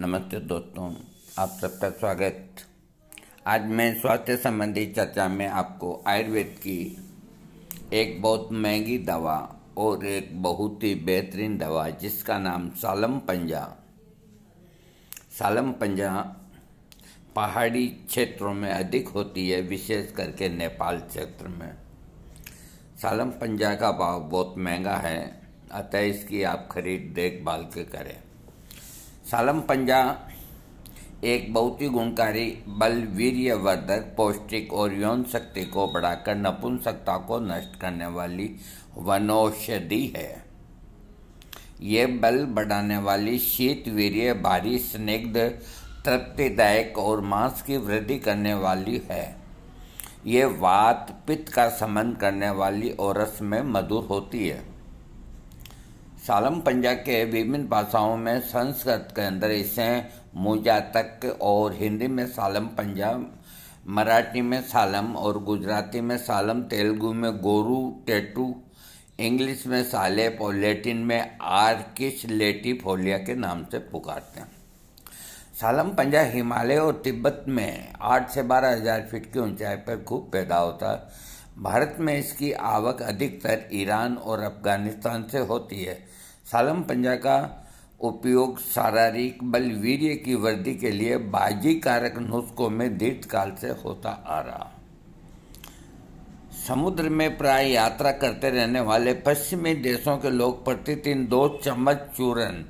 नमस्ते दोस्तों आप सबका स्वागत आज मैं स्वास्थ्य संबंधी चर्चा में आपको आयुर्वेद की एक बहुत महंगी दवा और एक बहुत ही बेहतरीन दवा जिसका नाम सालम पंजा सालम पंजा पहाड़ी क्षेत्रों में अधिक होती है विशेष करके नेपाल क्षेत्र में सालम पंजा का भाव बहुत महंगा है अतः इसकी आप खरीद देखभाल के करें सालम पंजा एक बहुत ही गुणकारी बल वीर्यवर्धक पौष्टिक और यौन शक्ति को बढ़ाकर नपुंसकता को नष्ट करने वाली वनौषधि है ये बल बढ़ाने वाली शीत वीर्य भारी स्निग्ध तृप्तिदायक और मांस की वृद्धि करने वाली है ये वात पित्त का समन करने वाली और रस में मधुर होती है सालम पंजा के विभिन्न भाषाओं में संस्कृत के अंदर इसे मुजा तक और हिंदी में सालम पंजा मराठी में सालम और गुजराती में सालम तेलुगु में गोरू टेटू इंग्लिश में सालेप और लेटिन में आर्किश लेटी फोलिया के नाम से पुकारते हैं सालम पंजा हिमालय और तिब्बत में आठ से बारह हजार फीट की ऊंचाई पर खूब पैदा होता है भारत में इसकी आवक अधिकतर ईरान और अफगानिस्तान से होती है सालम पंजा का उपयोग शारीरिक बल वीर्य की वृद्धि के लिए बाजी कारक नुस्खों में दीर्घकाल से होता आ रहा समुद्र में प्राय यात्रा करते रहने वाले पश्चिमी देशों के लोग प्रतिदिन दो चम्मच चूरन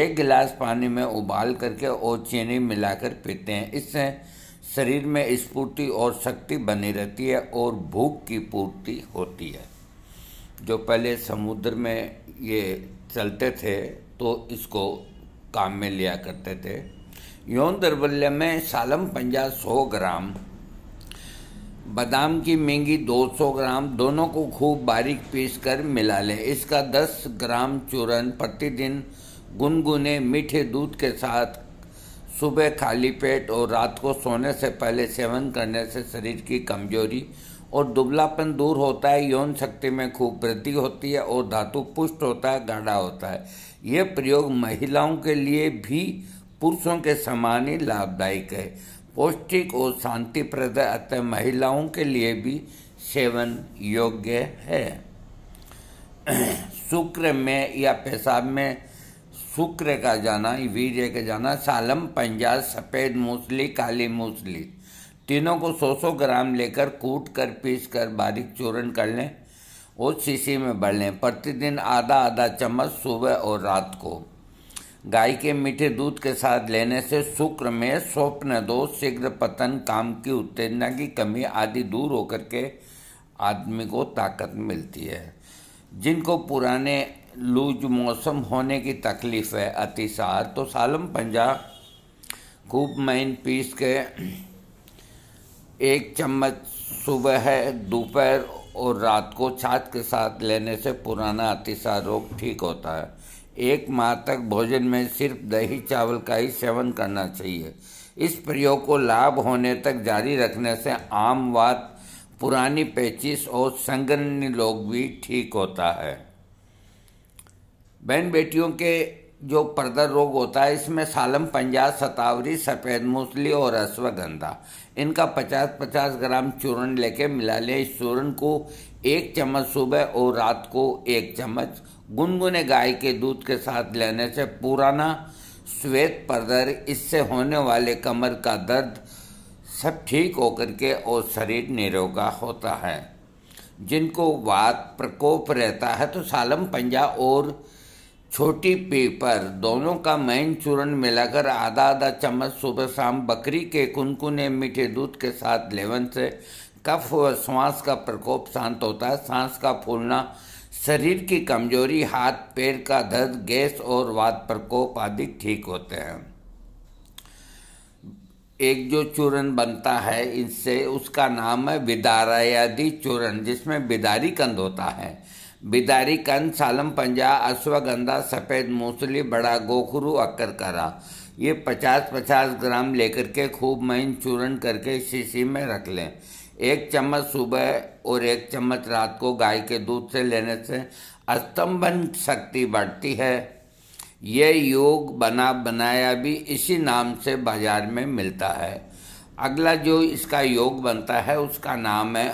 एक गिलास पानी में उबाल करके और चीनी मिलाकर पीते हैं इससे शरीर में स्फूर्ति और शक्ति बनी रहती है और भूख की पूर्ति होती है जो पहले समुद्र में ये चलते थे तो इसको काम में लिया करते थे यौन दर्बल्य में सालम पंजा सौ ग्राम बादाम की मेंगी 200 ग्राम दोनों को खूब बारीक पीस कर मिला लें इसका 10 ग्राम चूरन प्रतिदिन गुनगुने मीठे दूध के साथ सुबह खाली पेट और रात को सोने से पहले सेवन करने से शरीर की कमजोरी और दुबलापन दूर होता है यौन शक्ति में खूब वृद्धि होती है और धातु पुष्ट होता है गाढ़ा होता है ये प्रयोग महिलाओं के लिए भी पुरुषों के समान ही लाभदायक है पौष्टिक और शांतिप्रद अतः महिलाओं के लिए भी सेवन योग्य है शुक्र में या पेशाब में फुक्र का जाना वीर्य का जाना सालम पंजाब सफ़ेद मूसली काली मूसली तीनों को 100 सौ ग्राम लेकर कूट कर पीस कर बारीक चूरण कर लें और शीशी में भर लें प्रतिदिन आधा आधा चम्मच सुबह और रात को गाय के मीठे दूध के साथ लेने से शुक्र में स्वप्न दोष शीघ्र पतन काम की उत्तेजना की कमी आदि दूर होकर के आदमी को ताकत मिलती है जिनको पुराने लूज मौसम होने की तकलीफ़ है अतिसार तो सालम पंजा खूब मैन पीस के एक चम्मच सुबह दोपहर और रात को छाछ के साथ लेने से पुराना अतिसार रोग ठीक होता है एक माह तक भोजन में सिर्फ दही चावल का ही सेवन करना चाहिए इस प्रयोग को लाभ होने तक जारी रखने से आम वात पुरानी पेचिस और संगन लोग भी ठीक होता है बहन बेटियों के जो पर्दर रोग होता है इसमें सालम पंजाब सतावरी सफ़ेद मूसली और अश्वगंधा इनका 50-50 ग्राम चूर्ण लेके मिला लें इस चूर्ण को एक चम्मच सुबह और रात को एक चम्मच गुनगुने गाय के दूध के साथ लेने से पुराना श्वेत पर्दर इससे होने वाले कमर का दर्द सब ठीक होकर के और शरीर निरोगा होता है जिनको वात प्रकोप रहता है तो सालम पंजा और छोटी पेपर दोनों का मैन चूर्ण मिलाकर आधा आधा चम्मच सुबह शाम बकरी के कुनकुने मीठे दूध के साथ लेवन से कफ व श्वास का प्रकोप शांत होता है सांस का फूलना शरीर की कमजोरी हाथ पैर का दर्द गैस और वात प्रकोप आदि ठीक होते हैं एक जो चूर्ण बनता है इससे उसका नाम है विदारायादि चूर्ण जिसमें बिदारी कंद होता है बिदारी कंद सालम पंजा अश्वगंधा सफ़ेद मूसली बड़ा गोखरू अक्कर करा ये पचास पचास ग्राम लेकर के खूब महीन चूरण करके शीशी में रख लें एक चम्मच सुबह और एक चम्मच रात को गाय के दूध से लेने से अस्तंभन शक्ति बढ़ती है ये योग बना बनाया भी इसी नाम से बाजार में मिलता है अगला जो इसका योग बनता है उसका नाम है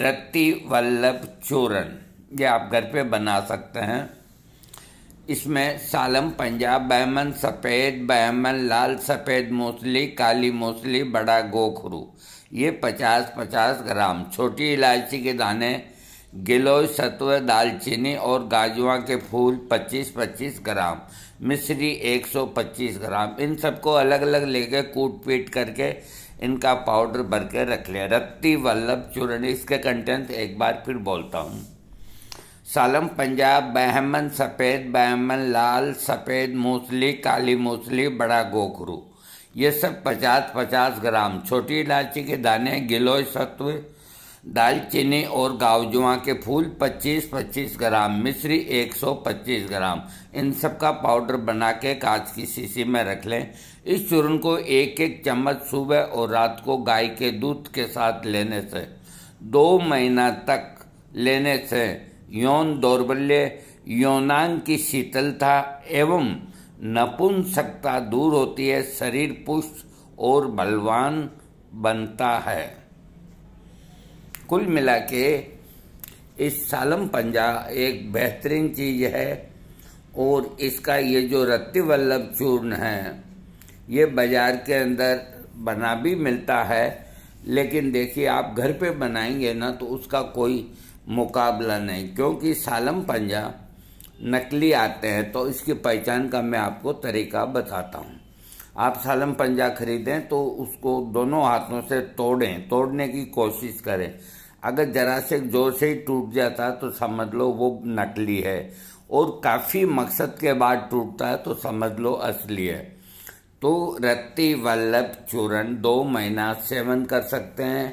रत्ती वल्लभ चूरन ये आप घर पे बना सकते हैं इसमें सालम पंजाब बैमन सफ़ेद बैमन लाल सफ़ेद मूसली काली मूसली बड़ा गोखरू ये पचास पचास ग्राम छोटी इलायची के दाने गिलोय सत्व दालचीनी और गाजुआ के फूल पच्चीस पच्चीस ग्राम मिश्री पच्चीस ग्राम इन सबको अलग अलग लेके कूट पीट करके इनका पाउडर भर के रख लिया रत्ती वल्लभ चूर्ण इसके कंटेंट एक बार फिर बोलता हूँ सालम पंजाब बहमन सफ़ेद बहमन लाल सफ़ेद मूसली काली मूसली बड़ा गोखरू ये सब पचास पचास ग्राम छोटी इलायची के दाने गिलोय सत्व दालचीनी और गावजुआ के फूल 25-25 ग्राम मिश्री 125 ग्राम इन सब का पाउडर बना के कांच की शीशी में रख लें इस चूर्ण को एक एक चम्मच सुबह और रात को गाय के दूध के साथ लेने से दो महीना तक लेने से यौन दौर्बल्य यौनांग की शीतलता एवं नपुंसकता दूर होती है शरीर पुष्ट और बलवान बनता है कुल मिला के इस सालम पंजा एक बेहतरीन चीज़ है और इसका ये जो रत्ती वल्लभ चूर्ण है ये बाज़ार के अंदर बना भी मिलता है लेकिन देखिए आप घर पे बनाएंगे ना तो उसका कोई मुकाबला नहीं क्योंकि सालम पंजा नकली आते हैं तो इसकी पहचान का मैं आपको तरीका बताता हूँ आप सालम पंजा खरीदें तो उसको दोनों हाथों से तोड़ें तोड़ने की कोशिश करें अगर जरा से जोर से ही टूट जाता तो समझ लो वो नकली है और काफ़ी मकसद के बाद टूटता है तो समझ लो असली है तो रत्ती वल्लभ चूरण दो महीना सेवन कर सकते हैं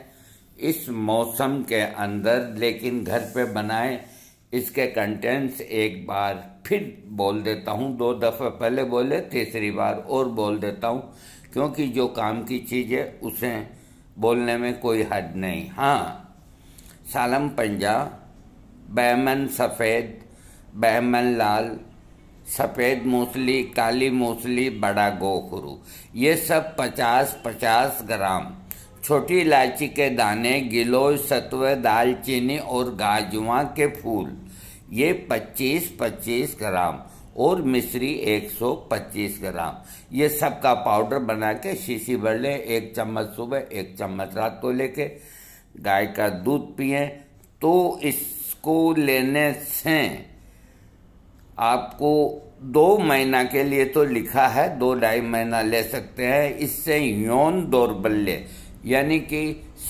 इस मौसम के अंदर लेकिन घर पे बनाए इसके कंटेंट्स एक बार फिर बोल देता हूँ दो दफ़े पहले बोले तीसरी बार और बोल देता हूँ क्योंकि जो काम की चीज़ है उसे बोलने में कोई हद नहीं हाँ सालम पंजा बहमन सफ़ेद बहमन लाल सफ़ेद मूसली काली मूसली बड़ा गोखरू ये सब पचास पचास ग्राम छोटी इलायची के दाने गिलोय सत्व दालचीनी और गाजुआ के फूल ये पच्चीस पच्चीस ग्राम और मिश्री 125 ग्राम ये सब का पाउडर बना के शीशी भर लें एक चम्मच सुबह एक चम्मच रात को लेके गाय का दूध पिए तो इसको लेने से आपको दो महीना के लिए तो लिखा है दो ढाई महीना ले सकते हैं इससे यौन दौर्बल्य यानी कि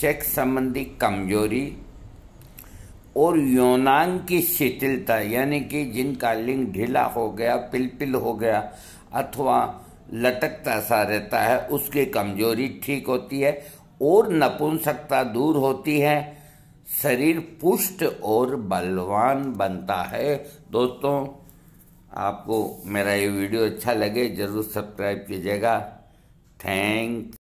सेक्स संबंधी कमजोरी और यौनांग की शिथिलता यानी कि जिनका लिंग ढीला हो गया पिलपिल हो गया अथवा लटकता सा रहता है उसकी कमजोरी ठीक होती है और नपुंसकता दूर होती है शरीर पुष्ट और बलवान बनता है दोस्तों आपको मेरा ये वीडियो अच्छा लगे ज़रूर सब्सक्राइब कीजिएगा थैंक